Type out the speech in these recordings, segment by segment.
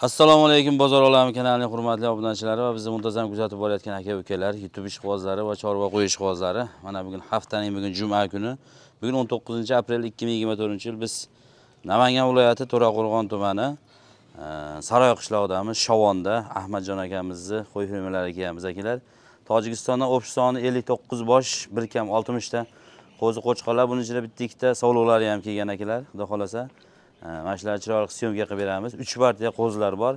assalomu alaykum bozor olami kanalining hurmatli obunachilari va bizni muntazam kuzatib borayotgan aka ukalar youtube ishqibozlari va chorva qo'y ishqibozlari mana bugun haftaning bugun juma kuni bugun 19 aprel 2024 yil biz namangan viloyati to'raqo'rg'on tumani e, saroy qishlog'idamiz shovonda ahmadjon akamizni qo'y fermerlarigamiz akalar tojikistondan o'pish soni 59 bosh bir kam 60 ta qo'zi qo'chqorlar buning ichida bitta ikkita sovliqlari ham kelgan akalar xudo xohlasa mana shularni chiroyli syomka qilib beramiz uch partiya qo'zilar bor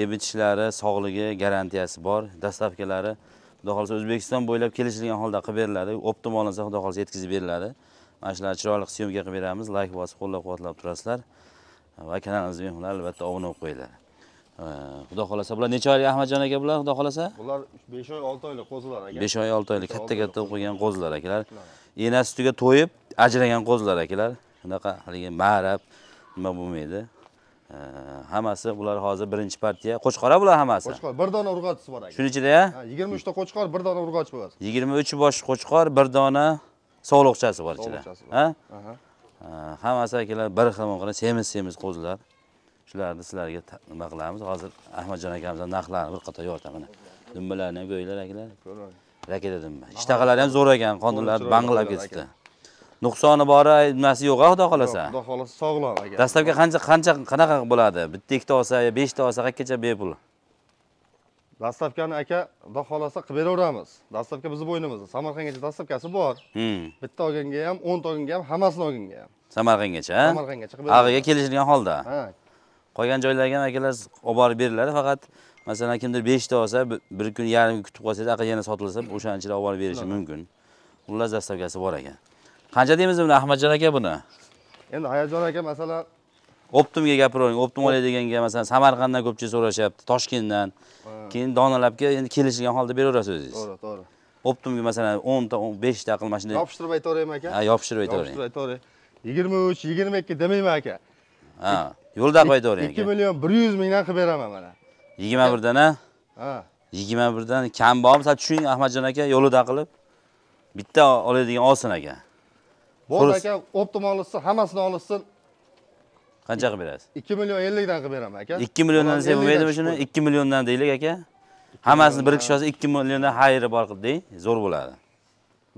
yeb ichishlari sog'lig'i garantiyasi bor dostavkalari xudo xohlasa o'zbekiston bo'ylab kelishilgan holda qilib beriladi optim olinsa xudo xohlasa yetkazib beriladi mana shularni chiroyli syomka qilib beramiz layk bosib qo'llab quvvatlab turasizlar va kanalimizni mehmonlar albatta obuna bo'lib qo'yinglar xudo xohlasa bular necha oylik ahmadjon aka bular xudo xohlasa bular besh oy olti oylik qo'zilar aka besh oy olti oylik katta katta o'qigan qo'zilar akalar enasi sutiga to'yib ajragan qo'zilar akalar shunaqa haligi ma'rab nima bo'lmaydi hammasi bular hozir birinchi partiya qo'chqora bular hammasi qo'chqor bir dona urg'ochisi bor shuni ichida yigirma uchta qo'chqor bir dona urg'ochi bo'ladi yigirma uch bosh qo'chqor bir dona sovliqchasi bor ichida ha hammasi akalar bir xil xilma semiz semiz qo'zilar shularni sizlarga nima qilamiz hozir ahmadjon akamizni narxlarini bir qator yoritaman dumbalarni ham ko'ringlar akalar raketa dumba ishtahalari ham zo'r ekan qonunlar banglab ketibdi nuqsoni bori nimasi yo'q a xudo xohlasa xudo xohlasa sog'lom agar dastlabki qancha qancha qanaqa bo'ladi bitta ikkita olsa beshta olsa qanchagacha bepul dastlabkani aka xudo xohlasa qilib beraveramiz dastlabki bizni bo'ynimizda samarqandgacha dastlabkasi bor hmm. bitta olganga ham o'nta olganga ham hammasini olganga ham samarqandgacha samarqandgacha qilib ag'iga kelishilgan holda ha qolgan joylarga ham akalar olib borib beriladi faqat masalan kimdir beshta olsa bir kun yarim kun kutib qolsangiz aql yana sotilsa o'shani ichida olib borib berishi mumkin xullas dastlabkasi bor ekan qancha deymizmi ahmadjon aka buni endi ayajon aka masalan optimga gapiravering optim olay deganga masalan samarqanddan ko'pchilik so'rashyapti toshkentdan keyin donalabga endi kelishilgan holda beraverasiz o'zingiz to'g'ri to'g'ri optimga masalan o'nta o'n beshta qilib mana shunday yopishtirib aytaveraymi aka ha yopishtirib aytavering yopishtirib aytavering yigirma uch yigirma ikki demayman aka ha yo'lda qilib aytavering ikki million bir yuz mingdan qilib beraman mana yigirma birdan ha ha yigirma birdan kam bormi sal tushing ahmadjon aka yo'lida qilib bitta oladigan olsin aka Bol aka optim olishsin hammasini olishsin qancha qilib berasiz 2 million 50 dan qilib beraman aka 2 milliondan desa bo'lmaydimi shuni 2 milliondan deylik aka hammasini bir kishi olsa ikki milliondan xayri bor qilib deng zo'r bo'ladi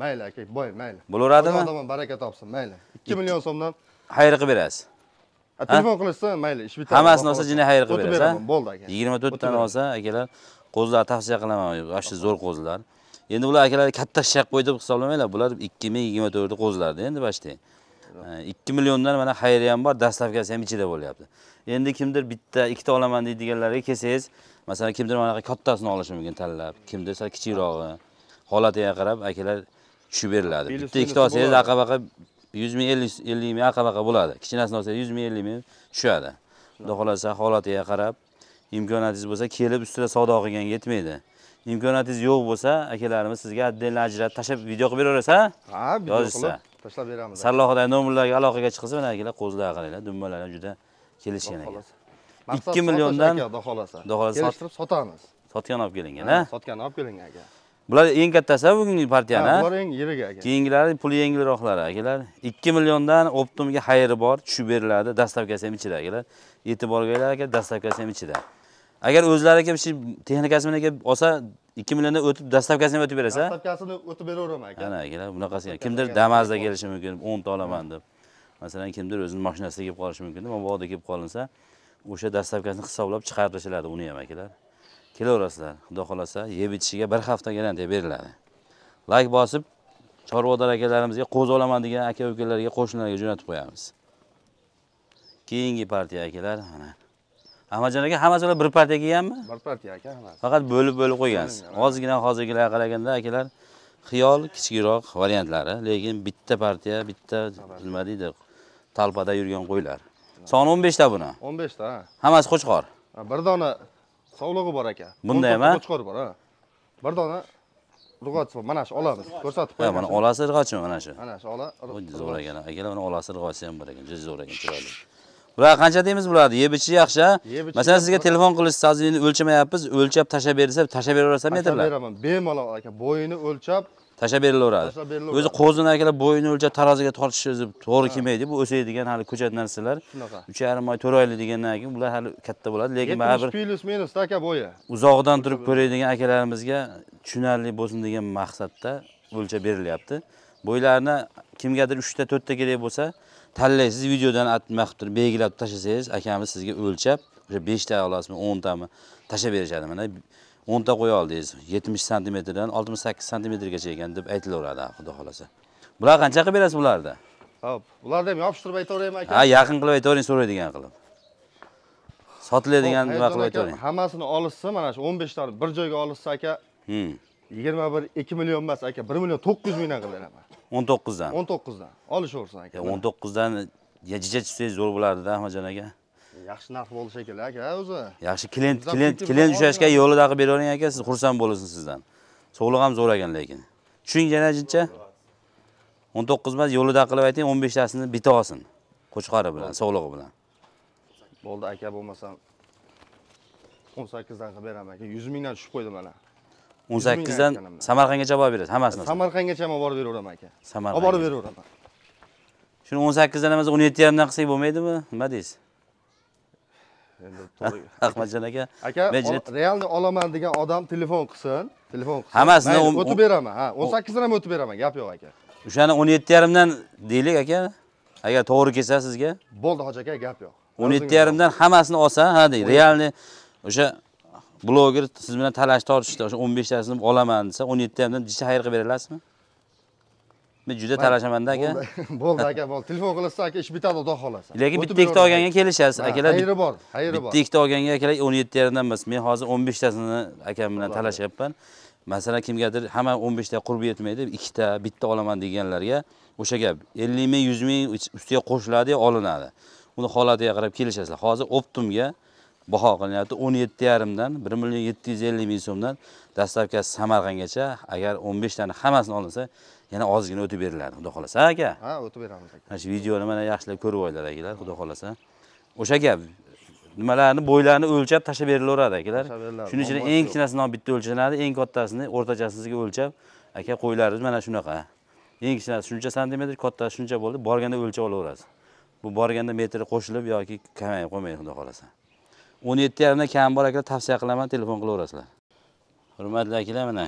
mayli aka boy mayli bo'laveradimi odam baraka topsin mayli 2 million so'mdan xayri qilib berasiz telefon qilishsa mayli ish bitadi hammasini olsa jinni xayri qilib berasiz bo'ldi aka 24 to'rttani olsa akalar qo'zlar tavsiya qilaman shu zo'r qo'zlar. endi ular akalar katta shak qo'y deb hisoblamanglar bular ikki ming yigirma to'rtda endi bashta ikki milliondan mana xayri ham bor dastavkasi ham ichida bo'lyapti endi kimdir bitta ikkita olaman deydiganlarga kelsangiz masalan kimdir mana kattasini olishi mumkin tanlab kimdir sal kichikrog'i holatiga qarab akalar tushib beriladi bitta ikkita olsangiz aqa baqa yuz ming ellik ellik ming aqa baqa bo'ladi kichinasini olsangiz yuz ming ellik ming tushadi xudo xohlasa holatiga qarab imkoniyatingiz bo'lsa kelib ustida savdo qilganga yetmaydi imkoniyatingiz yo'q bo'lsa akalarimiz sizga отдельно ajratib tashlab video qilib beraverasiz ha ha video yozishsa tashlab beramiz sarlohidagi nomerlarga aloqaga chiqsa mana akalar qo'zilar qaranglar ham juda kelishgan ekan ikki milliondan xudo xohlasa xohlasa kelishtirib sotamiz sotgan olib kelingan a sotgan olib kelingan aka bular eng kattasi bugungi partiyani bular eng yirigi aka keyingilari puli yengilroqlari akalar ikki milliondan optimga xayri bor tushib beriladi dastavkasi ham ichida akalar e'tiborga aka dastavkasi ham ichida agar o'zlari kelib shu texnikasini kelib olsa 2 milliondan o'tib dastavkasini ham o'tib berasiz dastavkasini o'tib beraveraman aka ana akalar bunaqasi kimdir damazda kelishi mumkin 10 ta olaman deb masalan kimdir o'zini mashinasida kelib qolishi mumkin mabodo kelib qolinsa o'sha dastavkasini hisoblab chiqarilishiladi uni ham akalar kelaverasizlar xudo xohlasa yeb ichishiga bir hafta garantiya beriladi layk bosib chorvador akalarimizga qo'zi olaman degan aka ukalarga qo'shnilarga jo'natib qo'yamiz keyingi partiya akalar mana ahmadjon aka hammasi bir partiya kiyganmi bir partiya aka hammasi faqat bo'lib bo'lib qo'ygansiz ozgina hozirgilarga qaraganda akalar xiyol kichikroq variantlari lekin bitta partiya bitta nima deydi talpada yurgan qo'ylar soni o'n beshta buni o'n beshta hammasi qo'chqor bir dona sovlig'i bor aka Bunda ham qo'chqor bor bir dona bor mana shu olamiz ko'rsatib qo'yaman mana olasi urg'ochmi mana shu mana shu ola zo'r ekan akalar mana olasi urg'ochi ham bor ekan juda zo'r ekan chiroyli Bular qancha deymiz bularni? Yeb ichi yaxshi. Masalan, sizga telefon qilish sazini o'lchamayapmiz, o'lchab tashab bersa, tashab beraversa metrlar. Beraman. Bemalol aka, bo'yini o'lchab tashab berilaveradi. O'zi qo'zini akalar bo'yini o'lchab taroziga tortish o'zi to'g'ri kelmaydi. Bu o'saydigan hali ko'chat narsalar. 3,5 oy, 4 oylik degandan keyin bular hali katta bo'ladi, lekin baribir plus minus aka bo'yi. Uzoqdan turib ko'radigan akalarimizga tushunarli bo'lsin degan maqsadda o'lchab berilyapti. Bo'ylarni kimgadir 3 ta, 4 ta kerak bo'lsa, tanlaysiz videodan atmaq turib belgilab tashlasangiz akamiz sizga o'lchab o'sha 5 ta olasizmi 10 tami tashlab berishadi mana 10 ta qo'ya oldingiz 70 dan 68 sm gacha ekan deb aytilaveradi xudo xolasa bular qancha qilib berasiz bularni Xo'p, ularni ham yopishtirib aytaveraymi aka ha yaqin qilib aytavering so'raydigan qilib sotiladigan nima qilib aytavering hammasini olishsa mana shu 15 ta bir joyga olishsa aka 21 hmm. 2 million emas aka 1 million 900 mingdan qiladi o'n to'qqizdan o'n to'qqizdan olishaversin aka o'n to'qqizdan jicha tushsangiz zo'r bo'lardida ahmadjon aka yaxshi narx bo'ldi shekilli aka o'zi yaxshi klient klient klient uchrashgan yo'lida qilib beravering aka siz xursand bo'lasiz sizdan sog'liq ham zo'r ekan lekin tushing yana jicha o'n to'qqiz emas yo'lida qilib ayting o'n beshtasini bita olsin qo'chqori bilan sog'lig'i bilan bo'ldi aka bo'lmasam o'n sakkizdan qilib beraman aka yuz mingdan tushib qo'ydi mana o'n sakkizdan samarqandgacha borib berasiz hammasini samarqandgacha ham olib borib beraveraman aka samarqand olib borib beraveraman shuni o'n sakkizdan emas o'n yetti yarimdan qilsak bo'lmaydimi nima deysiz endi to'g'ri ahmadjon aka aka realni olaman degan odam telefon qilsin telefon qilsin hammasini o'tib beraman ha o'n sakkizdan ham o'tib beraman gap yo'q aka o'shani o'n yetti yarimdan deylik aka agar to'g'ri kelsa sizga bo'ldi hoji aka gap yo'q o'n yetti yarimdan hammasini olsa ha deng realniy o'sha bloger siz bilan talash tortishdi o'sha o'n beshtasini olaman desa 17 tadan desa xayr qilib berasizmi men juda talashamanda aka bo'ldi aka bo'ldi telefon qilasiz aka ish bitadi xudo xohlasa lekin bitta ikkita olganga kelishasiz akalar xayri bor xayri bor bitta ikkita olganga akalar o'n yetti yarimdan emas men hozir o'n beshtasini akam bilan talashyapman masalan kimgadir hamma o'n beshta qurbi yetmaydi ikkita bitta olaman deganlarga o'sha gap ellik ming yuz ming ustiga qo'shiladi olinadi uni holatiga qarab kelishasizlar hozir optumga baho qilinyapti o'n yetti yarimdan bir million yetti yuz ellik ming so'mdan dastlabkasi samarqandgacha agar o'n beshtani hammasini olinsa yana ozgina o'tib beriladi xudo xohlasa aka ha o'tib beramiz aka mana shu videoni mana yaxshilab ko'rib olinglar akalar xudo xohlasa o'sha gap nimalarni bo'ylarini o'lchab tashlab berilaveradi akalar shuning uchun eng kichkinasidan olib bitta o'lchanadi eng kattasini sizga o'lchab aka qo'ylarimiz mana shunaqa eng kichkinasi shuncha santimetr kattasi shuncha bo'ldi borganda o'lchab olaverasiz bu borganda metri qo'shilib yoki kamayib qolmaydi xudo xohlasa o'n yetti yarimdan kami bor akalar tavsiya qilaman telefon qilaverasizlar hurmatli akalar mana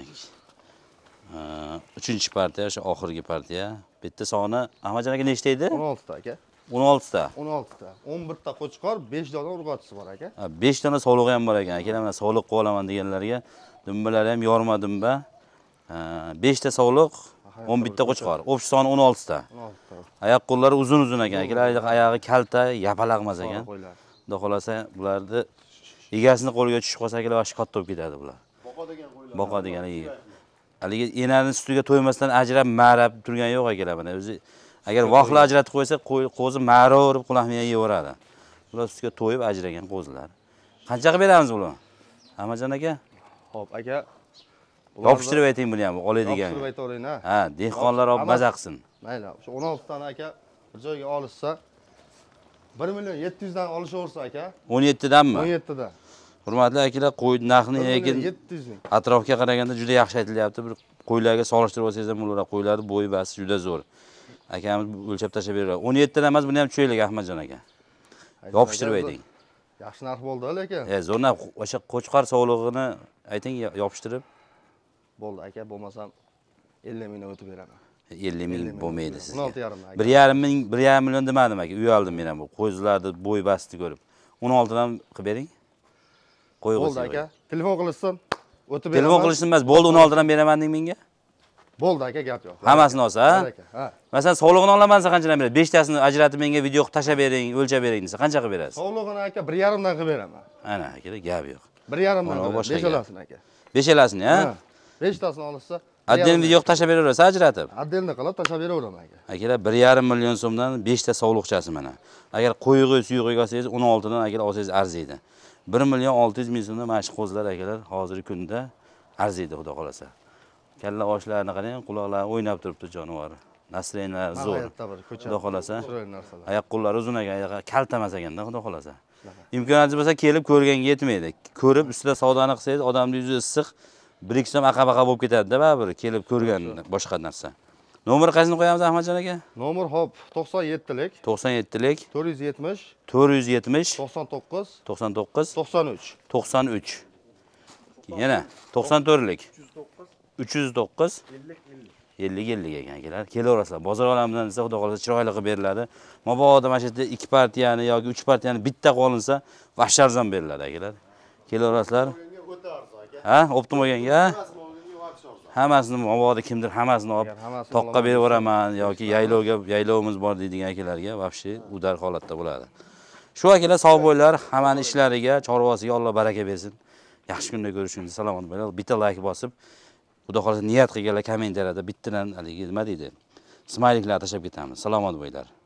uchinchi partiya o'sha oxirgi partiya bitta soni ahmadjon aka nechta edi o'n oltita aka o'n oltita o'n oltita o'n birta qo'chqor besh dona urg'ochisi bor aka besh dona sovlig'i ham bor ekan akalar mana sovliq qilib olaman deganlarga dumbalari ham yorma dumba beshta sovliq o'n bitta qo'chqor общий soni o'n oltita oyoq qo'llari uzun uzun ekan akalar oyog'i kalta yapalaqmas ekan qo'ylar xudo xohlasa bularni egasini qo'liga tushib qolsa akalar vahshi katta bo'lib ketadi bular degan qo'ylar degani haligi enani sutiga to'ymasdan ajrab marab turgani yo'q akalar mana o'zi agar vohla ajratib qo'ysa qo'zi maraverib qulahmiya yeyaveradi bular sutga to'yib ajragan qo'zilar qancha qilib beramiz bularni ahmadjon aka ho'p aka yopishtirib ayting buni ham oladigan yopishtirib aytaveringlar ha dehqonlar olib maza qilsin mayli o'sha o'n oltitani aka bir joyga olishsa bir million 700 dan olishaversa aka 17 danmi? 17 dan. hurmatli akalar qo'y narxini lekin yetti ming atrofga qaraganda juda yaxshi aytilyapti bir qo'ylarga solishtirib olsangiz ham bo'ladi qo'ylarni bo'yi basi juda zo'r akamiz o'lchab tashlab beradi 17 dan emas buni ham tushaylik ahmadjon aka yopishtirib ayting yaxshi narx bo'ldi lekin e zo'r narx o'sha qo'chqor sovlig'ini ayting yopishtirib bo'ldi aka bo'lmasam 50 mingdan o'tib beraman 50 ming bo'lmaydi sizga o'n olti yarim bir yarim ming bir yarim million demak uy oldim men ham qo'yizlarni bo'y basti ko'rib 16 dan qilib bering qo'y bo'ldi aka telefon qilishsin o'tib beraman telefon qilishni emas bo'ldi 16 dan beraman deng menga bo'ldi aka gap yo'q hammasini olsa ha masalan sog'lig'ini olaman desa qanchadan 5 beshtasini ajratib menga video qilib tashlab bering o'lchab bering desa qancha qilib berasiz sog'lig'ini aka bir yarimdan qilib beraman ana aka gap yo'q bir yarimdan beshalasini aka beshalasini ha beshtasini olishsa отдельный yo'q tashlab beraverasiz ajratib отдельный qilib tashlab beraveraman aka akalar 1,5 million so'mdan 5 ta sovliqchasi mana agar qo'yg'i suyug'iga olsangiz 16 dan akalar olsangiz arziydi 1 million 600 ming so'mdan mana shu qo'zilar akalar hozirgi kunda arziydi xudo xohlasa kalla oshlarini qarang quloqlari o'ynab turibdi jonivori настроениялari zo'r xudo xohlasa oyoq qo'llari uzun ekan kalta emas ekanda xudo xohlasa imkoniyati bo'lsa kelib ko'rganga yetmaydi ko'rib ustida savdoni qilsangiz odamni yuzi issiq bir ikkisi ham aqa baqa bo'lib ketadida baribir kelib ko'rganda boshqa narsa nomer qaysini qo'yamiz ahmadjon aka nomer hop to'qson yettilik to'qson yettilik to'rt yuz yetmish to'rt yuz yetmish to'qson to'qqiz to'qson to'qqiz to'qson uch to'qson uch yana to'qson to'rtlik uch yuz to'qqiz ellik ellik ekan akalar kelaverasizlar bozor olamizdan desa xudo xohlasa chiroyli qilib beriladi mabodo mana shu yerda ikki partiyani yoki uch partiyani bitta qo'linsa olinsa arzon beriladi akalar kelaverasizlar ha o'pdim ya hammasini mabodo kimdir hammasini olib toqqa berib yuboraman yoki yaylovga yaylovimiz bor deydigan akalarga вообще udar holatda bo'ladi shu akalar sog' bo'linglar hammani ishlariga chorvasiga alloh baraka bersin yaxshi kunda ko'rishguncha salomat bo'linglar bitta layk bosib xudo xohlasa niyat qilganlar kommentariyada bittadan haligi nima deydi smayliklar tashlab ketamiz salomat bo'linglar